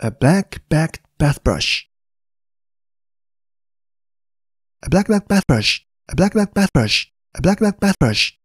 A black-backed brush. A black bath brush. A black bath brush. A black bath brush.